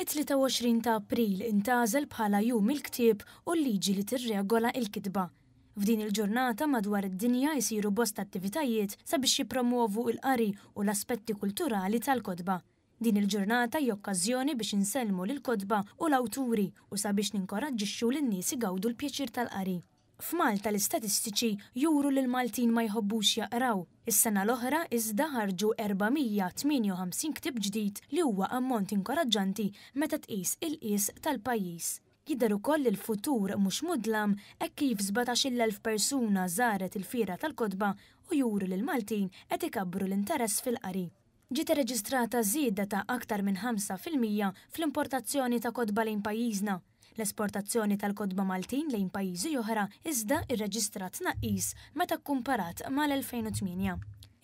It-23 ta' April intazel bħala jum il-ktieb u l-liġi li tirregola il-kitba. F'din il-ġurnata madwar id-dinja jisiru bost attivitajiet sabiex jipromuovu il-qari u l-aspetti kulturali tal-kodba. Din il-ġurnata okkażjoni biex inselmu lil kodba u l-awturi u sabiex ninkoraġġixxu lin-nies igawdu l-pjaċir tal-qari. F'Malta l-istatistiċi juru l-Maltin ma jħobbux jaqraw. Is-sena l-oħra iżda ħarġu 458 ktib ġdid li huwa ammont inkoraġġanti meta tqis il qies tal-pajjiż. Jidher ukoll il futur mhux mudlam hekk kif 17,000 persuna żaret il fiera tal-kotba u juru lil Maltin qed ikabbru l-interess fil-qari ġiet reġistrata żieda ta' aktar minn 5% fl-importazzjoni ta' kotba lejn pajjiżna L-esportazzjoni tal-kodba Maltin lejn pajjiżi oħra iżda irreġistrat naqis meta kkumparat mal-2008.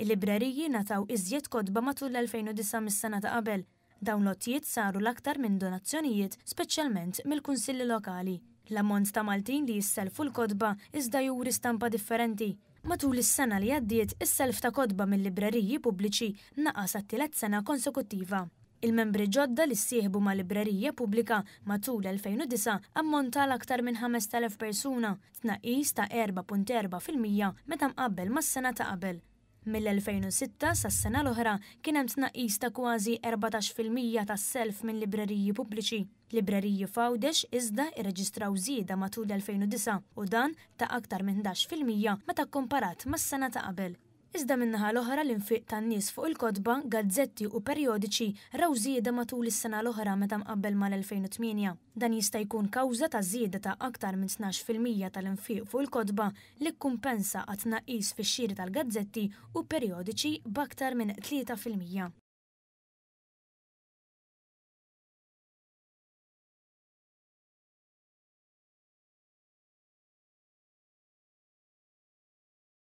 Il-libreriji nataw iżjed kodba matul l-2009 mis-sena ta' qabel. Dawn lottijiet saru l-aktar minn donazzjonijiet speċjalment mill-kunsilli lokali. L-ammont ta' Maltin li jisselfu l-kodba iżda juri stampa differenti. Matul is-sena li għaddiet, is-self ta' kodba mill-libreriji pubbliċi naqas għat-tielet sena konsekutiva. Il-membri ġodda li ssieħbu ma' librerija pubblika matul 2009 ammonta l-aktar minn 5,000 persuna, tnaqis ta' 4.4% meta mqabbel mas sena ta' qabel. Mill-2006 sas sena l-oħra kien hemm tnaqis ta' kważi 14% tas-self minn libreriji pubbliċi. Libreriji fawdex iżda irreġistraw żieda matul 2009 u dan ta' aktar minn 11% meta ma' mas sena ta' qabel. Iżda minnaħa l-oħra l-infiq tan-nies fuq il-kodba, gazzetti u periodiċi raw żieda matul is-sena l-oħra meta mqabbel mal-2008. Dan jista' jkun kawża ta' żieda ta' aktar minn 12% tal-infiq fuq il-kodba li kkumpensa għat naqis fix-xiri tal-gazzetti u periodiċi b'aktar minn 3%.